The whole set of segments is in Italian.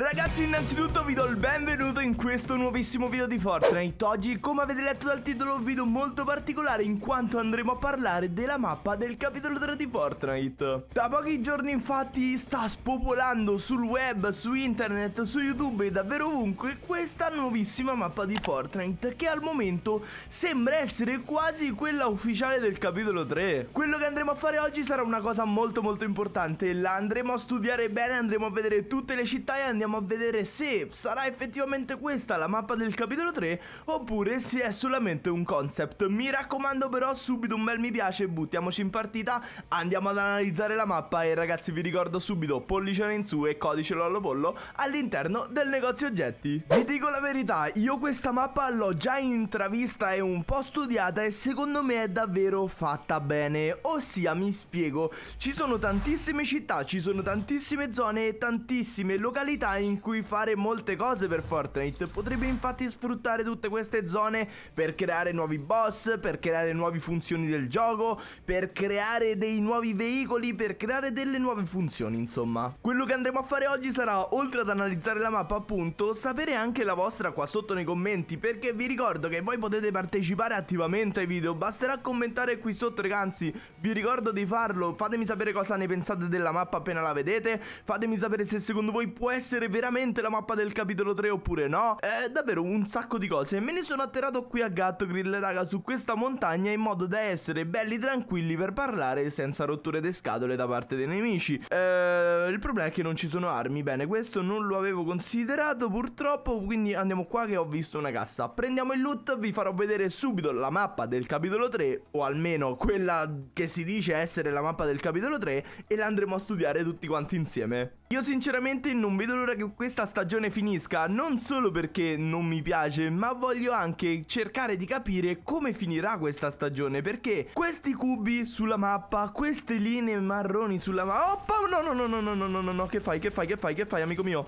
Ragazzi innanzitutto vi do il benvenuto in questo nuovissimo video di Fortnite Oggi come avete letto dal titolo un video molto particolare in quanto andremo a parlare della mappa del capitolo 3 di Fortnite Da pochi giorni infatti sta spopolando sul web, su internet, su youtube e davvero ovunque questa nuovissima mappa di Fortnite Che al momento sembra essere quasi quella ufficiale del capitolo 3 Quello che andremo a fare oggi sarà una cosa molto molto importante La andremo a studiare bene, andremo a vedere tutte le città e andiamo andiamo a vedere se sarà effettivamente questa la mappa del capitolo 3 oppure se è solamente un concept. Mi raccomando però subito un bel mi piace, buttiamoci in partita, andiamo ad analizzare la mappa e ragazzi vi ricordo subito pollicione in su e codice lollo pollo all'interno del negozio oggetti. Vi dico la verità, io questa mappa l'ho già intravista e un po' studiata e secondo me è davvero fatta bene, ossia mi spiego, ci sono tantissime città, ci sono tantissime zone e tantissime località in cui fare molte cose per Fortnite. Potrebbe infatti sfruttare tutte queste zone per creare nuovi boss, per creare nuove funzioni del gioco, per creare dei nuovi veicoli, per creare delle nuove funzioni, insomma. Quello che andremo a fare oggi sarà, oltre ad analizzare la mappa appunto, sapere anche la vostra qua sotto nei commenti, perché vi ricordo che voi potete partecipare attivamente ai video, basterà commentare qui sotto ragazzi, vi ricordo di farlo, fatemi sapere cosa ne pensate della mappa appena la vedete, fatemi sapere se secondo voi può essere essere veramente la mappa del capitolo 3 oppure no È davvero un sacco di cose Me ne sono atterrato qui a Gatto Grill raga su questa montagna in modo da essere belli tranquilli per parlare senza rotture di scatole da parte dei nemici eh, Il problema è che non ci sono armi Bene questo non lo avevo considerato purtroppo Quindi andiamo qua che ho visto una cassa Prendiamo il loot vi farò vedere subito la mappa del capitolo 3 O almeno quella che si dice essere la mappa del capitolo 3 E la andremo a studiare tutti quanti insieme io sinceramente non vedo l'ora che questa stagione finisca, non solo perché non mi piace, ma voglio anche cercare di capire come finirà questa stagione, perché questi cubi sulla mappa, queste linee marroni sulla mappa... Oh, no, no, no, no, no, no, no, no, che fai, che fai, che fai, che fai, amico mio?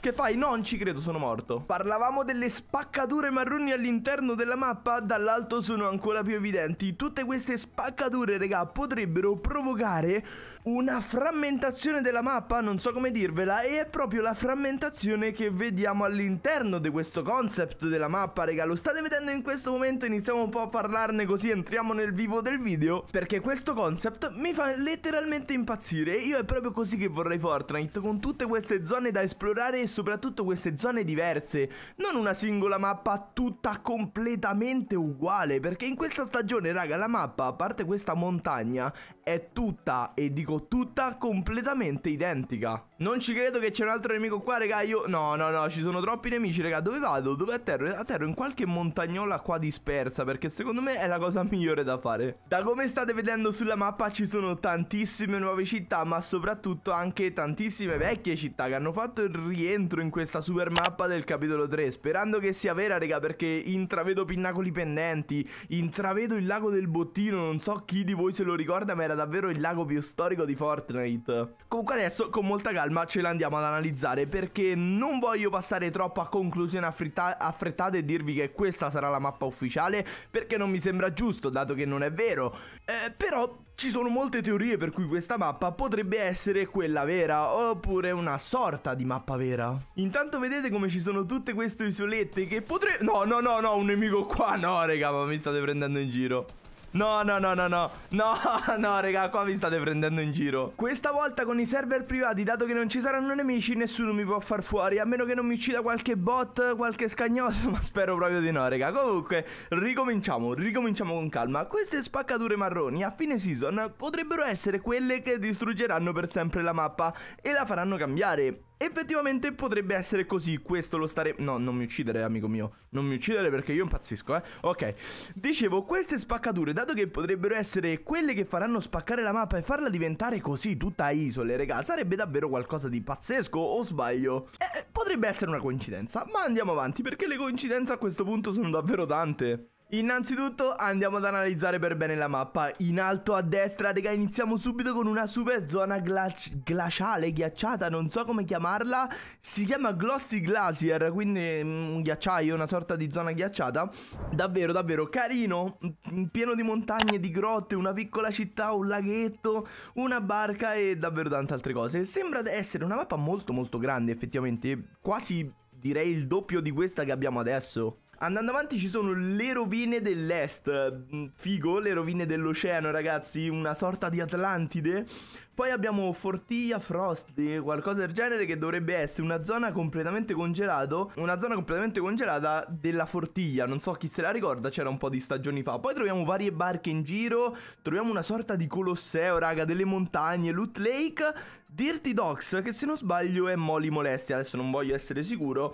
Che fai? Non ci credo, sono morto. Parlavamo delle spaccature marroni all'interno della mappa, dall'alto sono ancora più evidenti. Tutte queste spaccature, raga, potrebbero provocare una frammentazione della mappa, non so come dirvela, e è proprio la frammentazione che vediamo all'interno di questo concept della mappa, raga. Lo state vedendo in questo momento, iniziamo un po' a parlarne così entriamo nel vivo del video, perché questo concept mi fa letteralmente impazzire. Io è proprio così che vorrei Fortnite, con tutte queste zone da esplorare soprattutto queste zone diverse, non una singola mappa tutta completamente uguale, perché in questa stagione, raga, la mappa, a parte questa montagna, è tutta, e dico tutta, completamente identica. Non ci credo che c'è un altro nemico qua, raga, io... No, no, no, ci sono troppi nemici, raga, dove vado? Dove atterro? Eh, atterro in qualche montagnola qua dispersa, perché secondo me è la cosa migliore da fare. Da come state vedendo sulla mappa ci sono tantissime nuove città, ma soprattutto anche tantissime vecchie città che hanno fatto il rientro dentro in questa super mappa del capitolo 3 Sperando che sia vera raga perché intravedo pinnacoli pendenti Intravedo il lago del bottino Non so chi di voi se lo ricorda ma era davvero il lago più storico di Fortnite Comunque adesso con molta calma ce l'andiamo ad analizzare Perché non voglio passare troppo a conclusioni affrettate E dirvi che questa sarà la mappa ufficiale Perché non mi sembra giusto dato che non è vero eh, Però ci sono molte teorie per cui questa mappa potrebbe essere quella vera, oppure una sorta di mappa vera. Intanto vedete come ci sono tutte queste isolette che potrebbero... No, no, no, no, un nemico qua, no, raga, ma mi state prendendo in giro. No, no, no, no, no No, no, raga, qua mi state prendendo in giro Questa volta con i server privati, dato che non ci saranno nemici Nessuno mi può far fuori A meno che non mi uccida qualche bot, qualche scagnoso Ma spero proprio di no, raga Comunque, ricominciamo, ricominciamo con calma Queste spaccature marroni a fine season Potrebbero essere quelle che distruggeranno per sempre la mappa E la faranno cambiare Effettivamente potrebbe essere così, questo lo stare... No, non mi uccidere, amico mio. Non mi uccidere perché io impazzisco, eh. Ok. Dicevo, queste spaccature dato che potrebbero essere quelle che faranno spaccare la mappa e farla diventare così tutta isole, regà, sarebbe davvero qualcosa di pazzesco o sbaglio? Eh, eh, potrebbe essere una coincidenza, ma andiamo avanti perché le coincidenze a questo punto sono davvero tante. Innanzitutto andiamo ad analizzare per bene la mappa In alto a destra raga iniziamo subito con una super zona glaciale Ghiacciata non so come chiamarla Si chiama Glossy Glacier Quindi mm, un ghiacciaio una sorta di zona ghiacciata Davvero davvero carino mm, Pieno di montagne di grotte Una piccola città un laghetto Una barca e davvero tante altre cose Sembra essere una mappa molto molto grande effettivamente Quasi direi il doppio di questa che abbiamo adesso Andando avanti ci sono le rovine dell'est, mm, figo, le rovine dell'oceano ragazzi, una sorta di Atlantide. Poi abbiamo Fortia Frosty, qualcosa del genere che dovrebbe essere una zona completamente congelata, una zona completamente congelata della Fortia, non so chi se la ricorda, c'era un po' di stagioni fa. Poi troviamo varie barche in giro, troviamo una sorta di Colosseo, raga, delle montagne, Loot Lake, Dirty Docks, che se non sbaglio è Molly Molesti, adesso non voglio essere sicuro.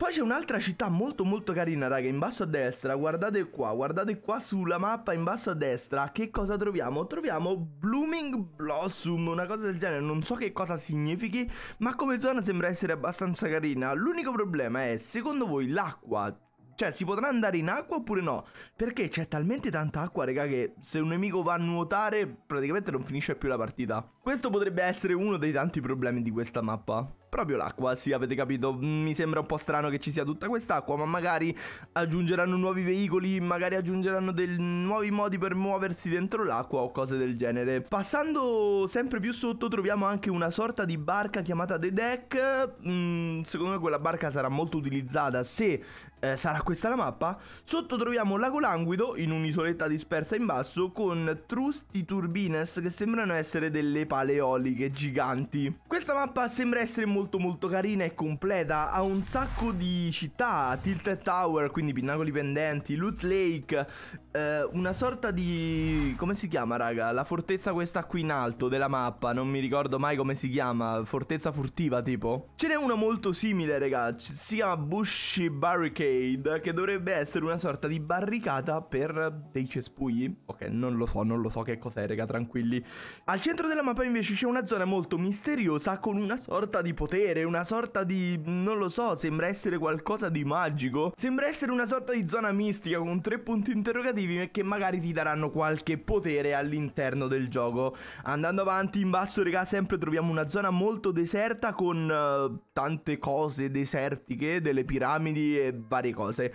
Poi c'è un'altra città molto molto carina, raga, in basso a destra. Guardate qua, guardate qua sulla mappa in basso a destra. Che cosa troviamo? Troviamo Blooming Blossom, una cosa del genere. Non so che cosa significhi, ma come zona sembra essere abbastanza carina. L'unico problema è, secondo voi, l'acqua cioè, si potrà andare in acqua oppure no? Perché c'è talmente tanta acqua, raga, che se un nemico va a nuotare, praticamente non finisce più la partita. Questo potrebbe essere uno dei tanti problemi di questa mappa proprio l'acqua, sì avete capito, mm, mi sembra un po' strano che ci sia tutta quest'acqua, ma magari aggiungeranno nuovi veicoli, magari aggiungeranno dei nuovi modi per muoversi dentro l'acqua o cose del genere. Passando sempre più sotto troviamo anche una sorta di barca chiamata The Deck, mm, secondo me quella barca sarà molto utilizzata se eh, sarà questa la mappa. Sotto troviamo un Lago Languido in un'isoletta dispersa in basso con trusti turbines che sembrano essere delle pale eoliche giganti. Questa mappa sembra essere molto molto molto carina e completa Ha un sacco di città Tilted Tower, quindi Pinnacoli Pendenti, Loot Lake eh, Una sorta di... come si chiama raga? La fortezza questa qui in alto della mappa Non mi ricordo mai come si chiama Fortezza furtiva tipo Ce n'è una molto simile raga Si chiama Bushy Barricade Che dovrebbe essere una sorta di barricata per dei cespugli Ok, non lo so, non lo so che cos'è raga, tranquilli Al centro della mappa invece c'è una zona molto misteriosa Con una sorta di potenza potere, una sorta di... non lo so, sembra essere qualcosa di magico. Sembra essere una sorta di zona mistica con tre punti interrogativi che magari ti daranno qualche potere all'interno del gioco. Andando avanti in basso, raga, sempre troviamo una zona molto deserta con uh, tante cose desertiche, delle piramidi e varie cose.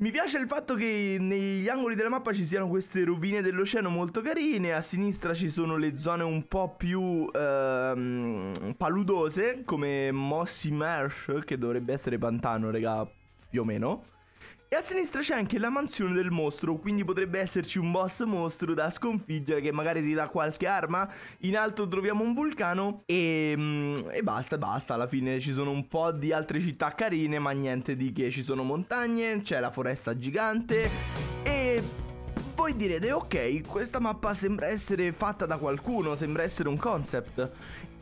Mi piace il fatto che negli angoli della mappa ci siano queste rovine dell'oceano molto carine, a sinistra ci sono le zone un po' più ehm, paludose, come Mossy Marsh, che dovrebbe essere pantano, raga, più o meno. E a sinistra c'è anche la mansione del mostro, quindi potrebbe esserci un boss mostro da sconfiggere che magari ti dà qualche arma. In alto troviamo un vulcano e, mm, e basta, basta. Alla fine ci sono un po' di altre città carine, ma niente di che. Ci sono montagne, c'è la foresta gigante e voi direte ok, questa mappa sembra essere fatta da qualcuno, sembra essere un concept.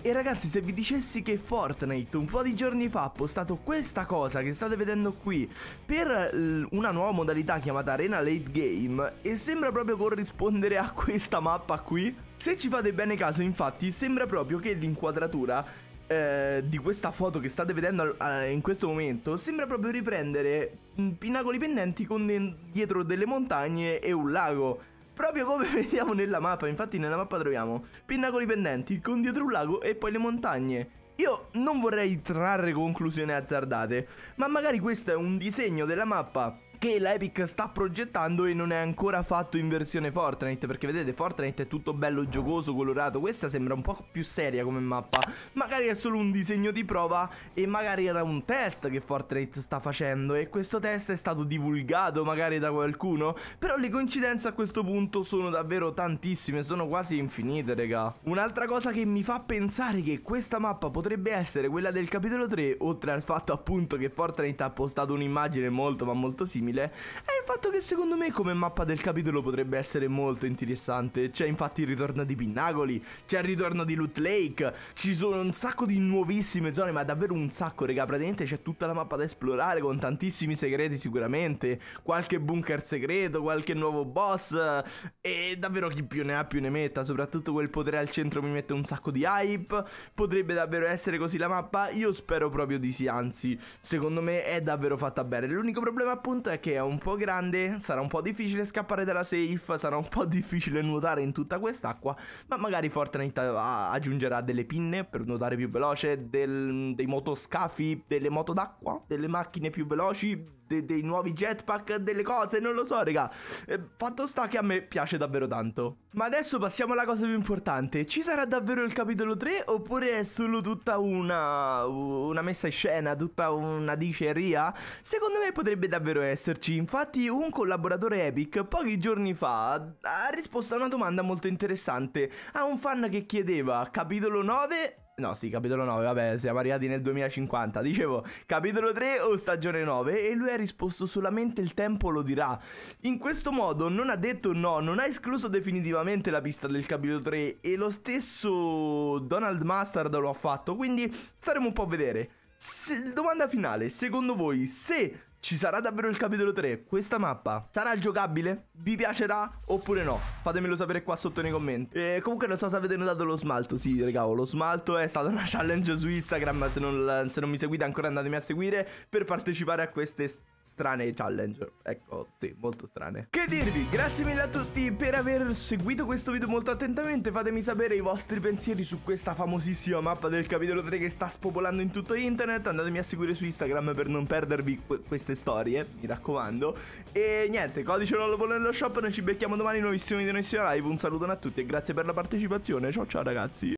E ragazzi se vi dicessi che Fortnite un po' di giorni fa ha postato questa cosa che state vedendo qui per una nuova modalità chiamata Arena Late Game e sembra proprio corrispondere a questa mappa qui. Se ci fate bene caso infatti sembra proprio che l'inquadratura eh, di questa foto che state vedendo eh, in questo momento sembra proprio riprendere mm, pinacoli pendenti con dietro delle montagne e un lago. Proprio come vediamo nella mappa, infatti nella mappa troviamo pinnacoli pendenti con dietro un lago e poi le montagne. Io non vorrei trarre conclusioni azzardate, ma magari questo è un disegno della mappa che l'Epic sta progettando e non è ancora fatto in versione Fortnite perché vedete Fortnite è tutto bello giocoso, colorato questa sembra un po' più seria come mappa magari è solo un disegno di prova e magari era un test che Fortnite sta facendo e questo test è stato divulgato magari da qualcuno però le coincidenze a questo punto sono davvero tantissime, sono quasi infinite raga un'altra cosa che mi fa pensare che questa mappa potrebbe essere quella del capitolo 3 oltre al fatto appunto che Fortnite ha postato un'immagine molto ma molto simile Miller. fatto che secondo me come mappa del capitolo potrebbe essere molto interessante. C'è infatti il ritorno di Pinnacoli, c'è il ritorno di Loot Lake, ci sono un sacco di nuovissime zone, ma davvero un sacco, raga. Praticamente c'è tutta la mappa da esplorare con tantissimi segreti sicuramente, qualche bunker segreto, qualche nuovo boss e davvero chi più ne ha più ne metta, soprattutto quel potere al centro mi mette un sacco di hype. Potrebbe davvero essere così la mappa? Io spero proprio di sì, anzi, secondo me è davvero fatta bene. L'unico problema appunto è che è un po' grande grande, sarà un po' difficile scappare dalla safe, sarà un po' difficile nuotare in tutta quest'acqua, ma magari Fortnite ah, aggiungerà delle pinne per nuotare più veloce, del, dei motoscafi, delle moto d'acqua, delle macchine più veloci, de, dei nuovi jetpack, delle cose, non lo so, raga. Eh, fatto sta che a me piace davvero tanto. Ma adesso passiamo alla cosa più importante. Ci sarà davvero il capitolo 3 oppure è solo tutta una, una messa in scena, tutta una diceria? Secondo me potrebbe davvero esserci. Infatti un collaboratore Epic pochi giorni fa ha risposto a una domanda molto interessante a un fan che chiedeva capitolo 9 No, sì, capitolo 9, vabbè, siamo arrivati nel 2050. Dicevo, capitolo 3 o stagione 9 e lui ha risposto solamente il tempo lo dirà. In questo modo non ha detto no, non ha escluso definitivamente la pista del capitolo 3 e lo stesso Donald Mustard lo ha fatto, quindi staremo un po' a vedere. Se, domanda finale, secondo voi se ci sarà davvero il capitolo 3? Questa mappa sarà giocabile? Vi piacerà oppure no? Fatemelo sapere qua sotto nei commenti. E comunque non so se avete notato lo smalto. Sì, raga, lo smalto è stata una challenge su Instagram. Se non, se non mi seguite ancora andatemi a seguire per partecipare a queste strane challenge. Ecco, sì, molto strane. Che dirvi, grazie mille a tutti per aver seguito questo video molto attentamente. Fatemi sapere i vostri pensieri su questa famosissima mappa del capitolo 3 che sta spopolando in tutto internet. Andatemi a seguire su Instagram per non perdervi que queste storie, mi raccomando. E niente, codice non lo vuole nello shop, noi ci becchiamo domani in nuovissimi video, Nessia Live. Un saluto a tutti e grazie per la partecipazione. Ciao ciao ragazzi.